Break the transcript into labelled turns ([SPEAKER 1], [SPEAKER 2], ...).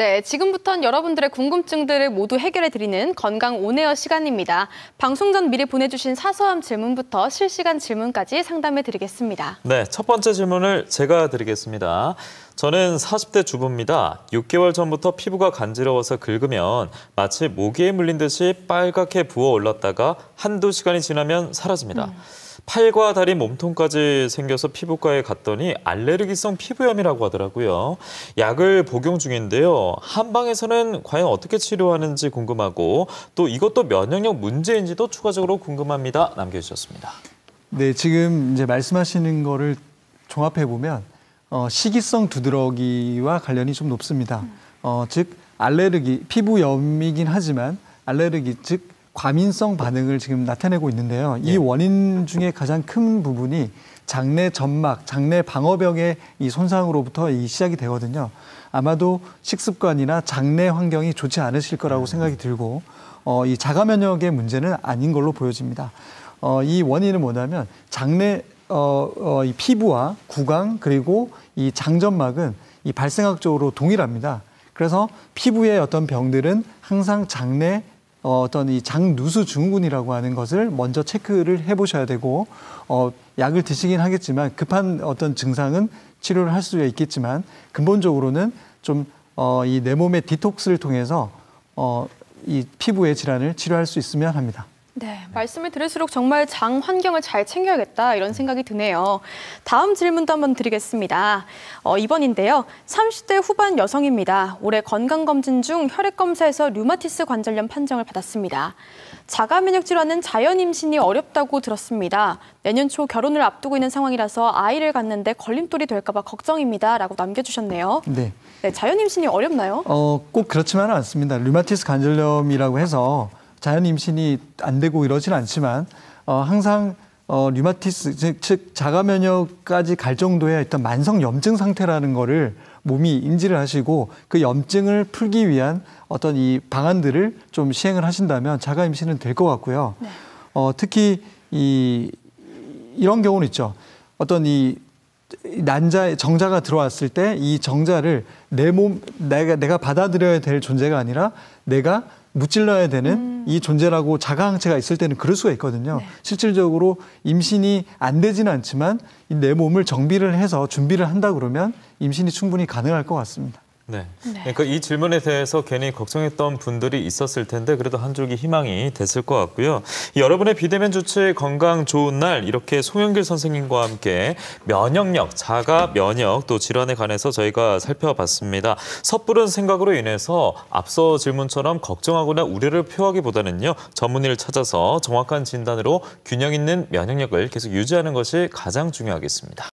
[SPEAKER 1] 네, 지금부터는 여러분들의 궁금증들을 모두 해결해드리는 건강 온에어 시간입니다. 방송 전 미리 보내주신 사소한 질문부터 실시간 질문까지 상담해드리겠습니다.
[SPEAKER 2] 네, 첫 번째 질문을 제가 드리겠습니다. 저는 40대 주부입니다. 6개월 전부터 피부가 간지러워서 긁으면 마치 모기에 물린 듯이 빨갛게 부어올랐다가 한두 시간이 지나면 사라집니다. 음. 팔과 다리 몸통까지 생겨서 피부과에 갔더니 알레르기성 피부염이라고 하더라고요. 약을 복용 중인데요. 한방에서는 과연 어떻게 치료하는지 궁금하고 또 이것도 면역력 문제인지도 추가적으로 궁금합니다. 남겨주셨습니다.
[SPEAKER 3] 네, 지금 이제 말씀하시는 거를 종합해 보면 어, 식이성 두드러기와 관련이 좀 높습니다. 어, 즉 알레르기 피부염이긴 하지만 알레르기 즉 과민성 반응을 지금 나타내고 있는데요. 이 예. 원인 중에 가장 큰 부분이 장내 점막, 장내 방어벽의 이 손상으로부터 이 시작이 되거든요. 아마도 식습관이나 장내 환경이 좋지 않으실 거라고 네. 생각이 들고 어, 이 자가 면역의 문제는 아닌 걸로 보여집니다. 어, 이 원인은 뭐냐면 장내 어, 어, 이 피부와 구강 그리고 이 장점막은 이 발생학적으로 동일합니다. 그래서 피부의 어떤 병들은 항상 장내 어, 어떤 이 장누수 증후군이라고 하는 것을 먼저 체크를 해보셔야 되고 어, 약을 드시긴 하겠지만 급한 어떤 증상은 치료를 할수가 있겠지만 근본적으로는 좀 어, 이 내 몸의 디톡스를 통해서 어, 이 피부의 질환을 치료할 수 있으면 합니다.
[SPEAKER 1] 네, 네, 말씀을 들을수록 정말 장 환경을 잘 챙겨야겠다 이런 생각이 드네요. 다음 질문도 한번 드리겠습니다. 어, 이번인데요. 30대 후반 여성입니다. 올해 건강검진 중 혈액검사에서 류마티스 관절염 판정을 받았습니다. 자가면역 질환은 자연 임신이 어렵다고 들었습니다. 내년 초 결혼을 앞두고 있는 상황이라서 아이를 갖는데 걸림돌이 될까 봐 걱정입니다. 라고 남겨주셨네요. 네. 네 자연 임신이 어렵나요?
[SPEAKER 3] 어, 꼭 그렇지만은 않습니다. 류마티스 관절염이라고 해서 자연 임신이 안 되고 이러진 않지만 어, 항상 어, 류마티스 즉, 즉 자가 면역까지 갈 정도의 일단 만성 염증 상태라는 거를 몸이 인지를 하시고 그 염증을 풀기 위한 어떤 이 방안들을 좀 시행을 하신다면 자가 임신은 될 것 같고요. 네. 어, 특히 이 이런 경우는 있죠. 어떤 이 난자 정자가 들어왔을 때 이 정자를 내 몸 내가 내가 받아들여야 될 존재가 아니라 내가 무찔러야 되는 음. 이 존재라고 자가항체가 있을 때는 그럴 수가 있거든요. 네. 실질적으로 임신이 안 되지는 않지만 내 몸을 정비를 해서 준비를 한다 그러면 임신이 충분히 가능할 것 같습니다.
[SPEAKER 2] 네. 네. 그 이 질문에 대해서 괜히 걱정했던 분들이 있었을 텐데 그래도 한 줄기 희망이 됐을 것 같고요. 여러분의 비대면 주최 건강 좋은 날 이렇게 송영길 선생님과 함께 면역력, 자가 면역 또 질환에 관해서 저희가 살펴봤습니다. 섣부른 생각으로 인해서 앞서 질문처럼 걱정하거나 우려를 표하기보다는요. 전문의를 찾아서 정확한 진단으로 균형 있는 면역력을 계속 유지하는 것이 가장 중요하겠습니다.